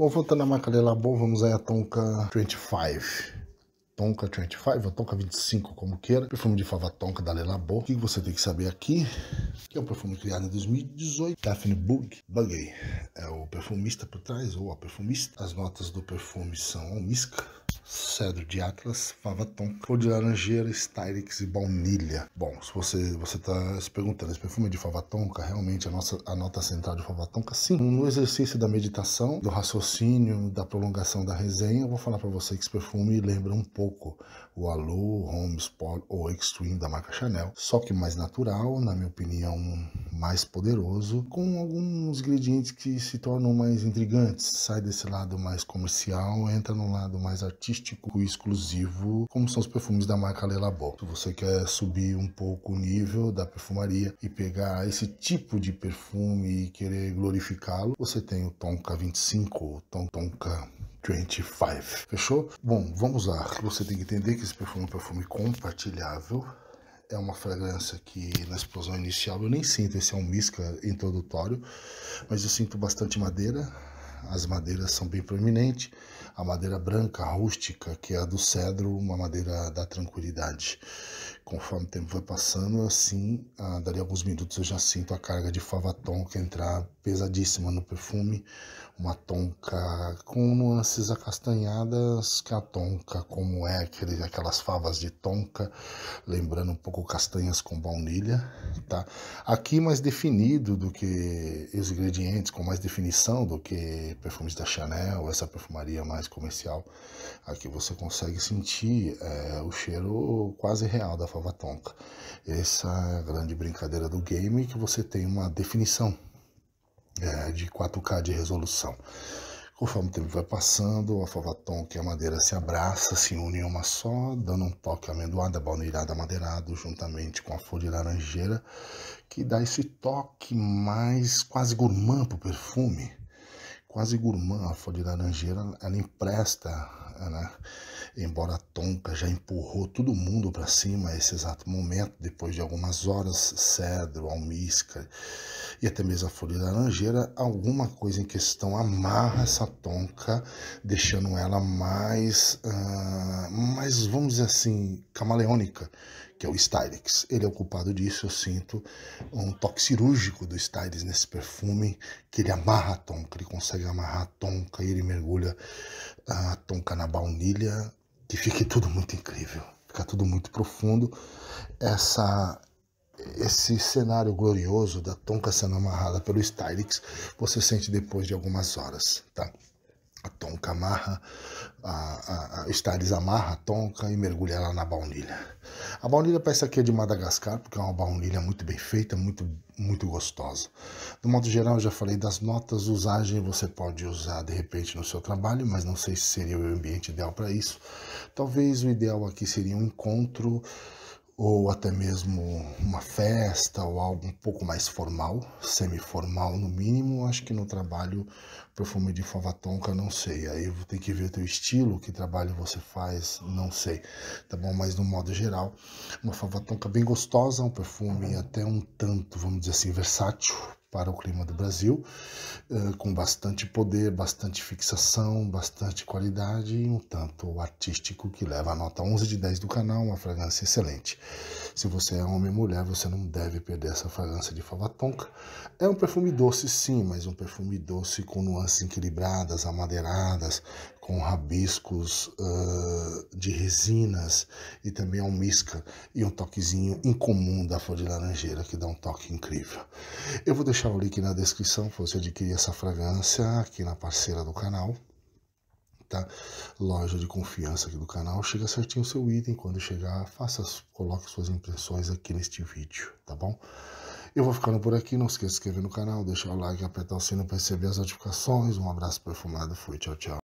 Bom, voltando à marca de vamos aí a Tonka 25. Tonka 25 ou Tonka 25, como queira. Perfume de fava Tonka da Lelabô. O que você tem que saber aqui? Que é um perfume criado em 2018. Daphne Bug, Buggy. É o perfumista por trás, ou a perfumista. As notas do perfume são almisca, cedro de atlas, fava tonka, cor de laranjeira, Styrix e baunilha. Bom, se você você está se perguntando, esse perfume de fava tonka, realmente a nossa a nota central de fava tonka, sim. No exercício da meditação, do raciocínio, da prolongação da resenha, eu vou falar para você que esse perfume lembra um pouco o Alô, Holmes, Paul ou Extreme da marca Chanel, só que mais natural, na minha opinião, mais poderoso, com alguns ingredientes que se tornam mais intrigantes, sai desse lado mais comercial, entra no lado mais artístico artístico exclusivo, como são os perfumes da marca Labo. Se você quer subir um pouco o nível da perfumaria e pegar esse tipo de perfume e querer glorificá-lo, você tem o Tonka 25, o Tom Tonka 25. Fechou? Bom, vamos lá. Você tem que entender que esse perfume é um perfume compartilhável é uma fragrância que na explosão inicial eu nem sinto esse é um misca introdutório, mas eu sinto bastante madeira, as madeiras são bem proeminentes. A madeira branca, rústica, que é a do cedro, uma madeira da tranquilidade. Conforme o tempo vai passando, assim, ah, dali a alguns minutos eu já sinto a carga de fava tonka entrar pesadíssima no perfume. Uma tonka com nuances acastanhadas, que a tonka, como é aquele, aquelas favas de tonka, lembrando um pouco castanhas com baunilha, tá? Aqui mais definido do que os ingredientes, com mais definição do que perfumes da Chanel, essa perfumaria mais comercial, aqui você consegue sentir é, o cheiro quase real da fava tonka. Essa é grande brincadeira do game que você tem uma definição é, de 4K de resolução. Conforme o tempo vai passando, a fava tonka e a madeira se abraça, se unem em uma só, dando um toque amendoado, baunilhado, amadeirado, juntamente com a folha de laranjeira, que dá esse toque mais quase gourmand para o perfume quase gourmand a folha de laranjeira, ela empresta Ana, né? embora Tonka já empurrou todo mundo para cima nesse esse exato momento, depois de algumas horas, cedro, almíscar e até mesmo a folha laranjeira, alguma coisa em questão amarra essa Tonka, deixando ela mais, uh, mais vamos dizer assim, camaleônica, que é o Stylex. Ele é o culpado disso, eu sinto um toque cirúrgico do Stylex nesse perfume, que ele amarra a tonca, ele consegue amarrar a tonca e ele mergulha dá tonca na baunilha, que fique tudo muito incrível, fica tudo muito profundo. Essa esse cenário glorioso da tonca sendo amarrada pelo Stylix, você sente depois de algumas horas, tá? a tonca amarra, a, a, a amarra a tonca e mergulha ela na baunilha. A baunilha parece aqui é de Madagascar, porque é uma baunilha muito bem feita, muito, muito gostosa. No modo geral, eu já falei das notas, usagem você pode usar de repente no seu trabalho, mas não sei se seria o ambiente ideal para isso. Talvez o ideal aqui seria um encontro ou até mesmo uma festa ou algo um pouco mais formal, semi-formal no mínimo, acho que no trabalho perfume de fava tonka, não sei. Aí tem que ver o teu estilo, que trabalho você faz, não sei, tá bom? Mas no modo geral, uma fava tonka bem gostosa, um perfume uhum. até um tanto, vamos dizer assim, versátil, para o clima do Brasil, eh, com bastante poder, bastante fixação, bastante qualidade e um tanto artístico que leva a nota 11 de 10 do canal, uma fragrância excelente. Se você é homem ou mulher, você não deve perder essa fragrância de fava tonka. É um perfume doce sim, mas um perfume doce com nuances equilibradas, amadeiradas, com rabiscos uh, de resinas e também almíscar e um toquezinho incomum da flor de laranjeira que dá um toque incrível. Eu vou deixar o link na descrição para você adquirir essa fragrância aqui na parceira do canal. Tá? Loja de confiança aqui do canal. Chega certinho o seu item. Quando chegar, faça, coloque suas impressões aqui neste vídeo, tá bom? Eu vou ficando por aqui. Não esqueça de se inscrever no canal, deixar o like, apertar o sino para receber as notificações. Um abraço perfumado. Fui. Tchau, tchau.